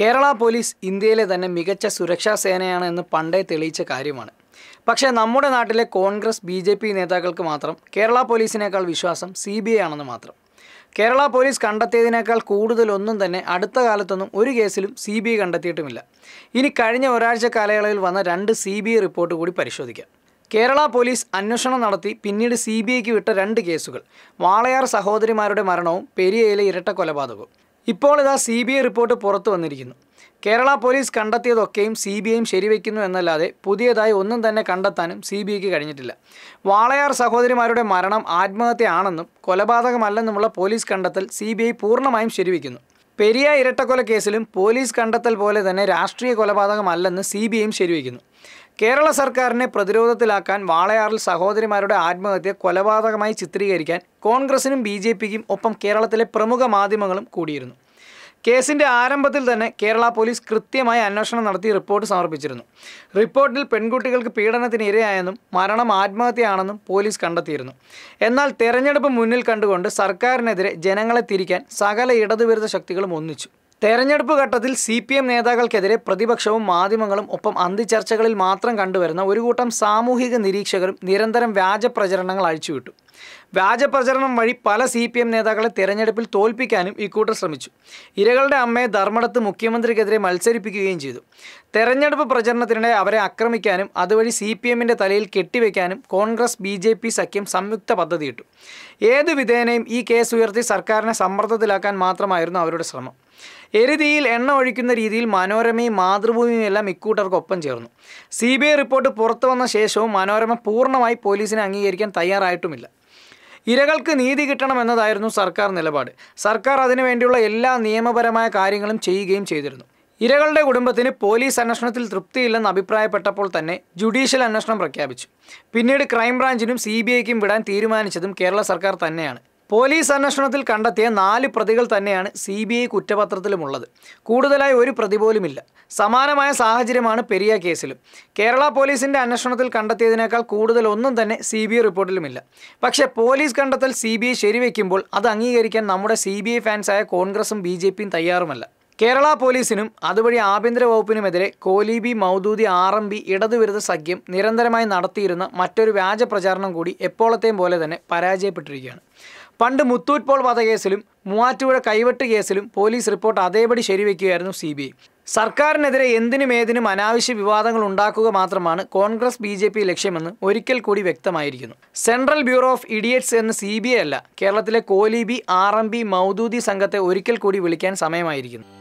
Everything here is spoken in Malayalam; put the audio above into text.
കേരള പോലീസ് ഇന്ത്യയിലെ തന്നെ മികച്ച സുരക്ഷാ സേനയാണ് എന്ന് പണ്ടേ തെളിയിച്ച കാര്യമാണ് പക്ഷേ നമ്മുടെ നാട്ടിലെ കോൺഗ്രസ് ബി ജെ പി നേതാക്കൾക്ക് മാത്രം കേരള പോലീസിനേക്കാൾ വിശ്വാസം സി ബി ഐ ആണെന്ന് മാത്രം കേരള പോലീസ് കണ്ടെത്തിയതിനേക്കാൾ കൂടുതലൊന്നും തന്നെ അടുത്ത കാലത്തൊന്നും ഒരു കേസിലും സി ബി ഐ കണ്ടെത്തിയിട്ടുമില്ല ഇനി കഴിഞ്ഞ ഒരാഴ്ച കാലയളവിൽ വന്ന രണ്ട് സി ബി ഐ റിപ്പോർട്ട് കൂടി പരിശോധിക്കാം കേരള പോലീസ് അന്വേഷണം നടത്തി പിന്നീട് സി ബി ഐക്ക് വിട്ട രണ്ട് കേസുകൾ വാളയാർ സഹോദരിമാരുടെ മരണവും പെരിയയിലെ ഇരട്ട കൊലപാതകവും ഇപ്പോൾ ഇതാ സി ബി ഐ റിപ്പോർട്ട് പുറത്തു വന്നിരിക്കുന്നു കേരള പോലീസ് കണ്ടെത്തിയതൊക്കെയും സി ബി ഐയും ശരിവെക്കുന്നു എന്നല്ലാതെ പുതിയതായി ഒന്നും തന്നെ കണ്ടെത്താനും സി ബി ഐക്ക് കഴിഞ്ഞിട്ടില്ല വാളയാർ സഹോദരിമാരുടെ മരണം ആത്മഹത്യയാണെന്നും കൊലപാതകമല്ലെന്നുമുള്ള പോലീസ് കണ്ടെത്തൽ സി ബി ഐ പൂർണ്ണമായും ശരിവയ്ക്കുന്നു പെരിയ ഇരട്ടക്കൊല കേസിലും പോലീസ് കണ്ടെത്തൽ പോലെ തന്നെ രാഷ്ട്രീയ കൊലപാതകമല്ലെന്ന് സി ബി ഐയും ശരിവയ്ക്കുന്നു കേരള സർക്കാരിനെ പ്രതിരോധത്തിലാക്കാൻ വാളയാറിൽ സഹോദരിമാരുടെ ആത്മഹത്യ കൊലപാതകമായി ചിത്രീകരിക്കാൻ കോൺഗ്രസിനും ബി ഒപ്പം കേരളത്തിലെ പ്രമുഖ മാധ്യമങ്ങളും കൂടിയിരുന്നു കേസിന്റെ ആരംഭത്തിൽ തന്നെ കേരള പോലീസ് കൃത്യമായി അന്വേഷണം നടത്തി റിപ്പോർട്ട് സമർപ്പിച്ചിരുന്നു റിപ്പോർട്ടിൽ പെൺകുട്ടികൾക്ക് പീഡനത്തിന് ഇരയായെന്നും മരണം ആത്മഹത്യയാണെന്നും പോലീസ് കണ്ടെത്തിയിരുന്നു എന്നാൽ തെരഞ്ഞെടുപ്പ് മുന്നിൽ കണ്ടുകൊണ്ട് സർക്കാരിനെതിരെ ജനങ്ങളെ തിരിക്കാൻ സകല ഇടതുവിരുദ്ധ ശക്തികളും ഒന്നിച്ചു തെരഞ്ഞെടുപ്പ് ഘട്ടത്തിൽ സി പി എം നേതാക്കൾക്കെതിരെ പ്രതിപക്ഷവും മാധ്യമങ്ങളും ഒപ്പം അന്തിചർച്ചകളിൽ മാത്രം കണ്ടുവരുന്ന ഒരു കൂട്ടം സാമൂഹിക നിരീക്ഷകരും നിരന്തരം വ്യാജപ്രചരണങ്ങൾ അഴിച്ചുവിട്ടു വ്യാജപ്രചരണം വഴി പല സി പി എം നേതാക്കളെ തെരഞ്ഞെടുപ്പിൽ തോൽപ്പിക്കാനും ഇക്കൂട്ടർ ശ്രമിച്ചു ഇരകളുടെ അമ്മയെ ധർമ്മടത്ത് മുഖ്യമന്ത്രിക്കെതിരെ മത്സരിപ്പിക്കുകയും ചെയ്തു തെരഞ്ഞെടുപ്പ് പ്രചരണത്തിനിടെ അവരെ ആക്രമിക്കാനും അതുവഴി സി പി എമ്മിൻ്റെ തലയിൽ കെട്ടിവെക്കാനും കോൺഗ്രസ് ബി ജെ പി സഖ്യം സംയുക്ത പദ്ധതിയിട്ടു ഏതു വിധേനയും ഈ കേസ് ഉയർത്തി സർക്കാരിനെ സമ്മർദ്ദത്തിലാക്കാൻ മാത്രമായിരുന്നു അവരുടെ ശ്രമം എരുതിയിൽ എണ്ണ ഒഴിക്കുന്ന രീതിയിൽ മനോരമയും മാതൃഭൂമിയും എല്ലാം ഇക്കൂട്ടർക്കൊപ്പം ചേർന്നു സി ബി ഐ റിപ്പോർട്ട് പുറത്തു വന്ന ശേഷവും മനോരമ പൂർണ്ണമായി പോലീസിനെ അംഗീകരിക്കാൻ തയ്യാറായിട്ടുമില്ല ഇരകൾക്ക് നീതി കിട്ടണമെന്നതായിരുന്നു സർക്കാർ നിലപാട് സർക്കാർ അതിനുവേണ്ടിയുള്ള എല്ലാ നിയമപരമായ കാര്യങ്ങളും ചെയ്യുകയും ചെയ്തിരുന്നു ഇരകളുടെ കുടുംബത്തിന് പോലീസ് അന്വേഷണത്തിൽ തൃപ്തിയില്ലെന്ന് അഭിപ്രായപ്പെട്ടപ്പോൾ തന്നെ ജുഡീഷ്യൽ അന്വേഷണം പ്രഖ്യാപിച്ചു പിന്നീട് ക്രൈംബ്രാഞ്ചിനും സി ബി ഐക്കും വിടാൻ തീരുമാനിച്ചതും കേരള സർക്കാർ തന്നെയാണ് പോലീസ് അന്വേഷണത്തിൽ കണ്ടെത്തിയ നാല് പ്രതികൾ തന്നെയാണ് സി ബി ഐ കുറ്റപത്രത്തിലുമുള്ളത് കൂടുതലായി ഒരു പ്രതി പോലുമില്ല സമാനമായ സാഹചര്യമാണ് പെരിയ കേസിലും കേരള പോലീസിൻ്റെ അന്വേഷണത്തിൽ കണ്ടെത്തിയതിനേക്കാൾ കൂടുതൽ ഒന്നും തന്നെ സി ബി ഐ റിപ്പോർട്ടിലുമില്ല പക്ഷേ പോലീസ് കണ്ടെത്തൽ സി ബി ഐ ശരിവെക്കുമ്പോൾ അത് അംഗീകരിക്കാൻ നമ്മുടെ സി ബി ഐ ഫാൻസായ കോൺഗ്രസും ബി ജെ പിയും തയ്യാറുമല്ല കേരള പോലീസിനും അതുവഴി ആഭ്യന്തര വകുപ്പിനുമെതിരെ കോലീബി മൗദൂദി ആർ എം ബി ഇടതുവിരുദ്ധ സഖ്യം നിരന്തരമായി നടത്തിയിരുന്ന മറ്റൊരു വ്യാജ പ്രചാരണം കൂടി എപ്പോഴത്തെയും പോലെ തന്നെ പരാജയപ്പെട്ടിരിക്കുകയാണ് പണ്ട് മുത്തൂറ്റ് പോൾ വധകേസിലും മൂവാറ്റുപുഴ കൈവെട്ട് കേസിലും പോലീസ് റിപ്പോർട്ട് അതേപടി ശരിവെക്കുകയായിരുന്നു സി ബി ഐ സർക്കാരിനെതിരെ എന്തിനും ഏതിനും അനാവശ്യ വിവാദങ്ങൾ ഉണ്ടാക്കുക മാത്രമാണ് കോൺഗ്രസ് ബി ജെ പി ലക്ഷ്യമെന്ന് ഒരിക്കൽ കൂടി വ്യക്തമായിരിക്കുന്നു സെൻട്രൽ ബ്യൂറോ ഓഫ് ഇഡിയറ്റ്സ് എന്ന സി ബി ഐ അല്ല കേരളത്തിലെ കോലിബി ആർ എം ബി മൗദൂദി സംഘത്തെ ഒരിക്കൽ കൂടി വിളിക്കാൻ സമയമായിരിക്കുന്നു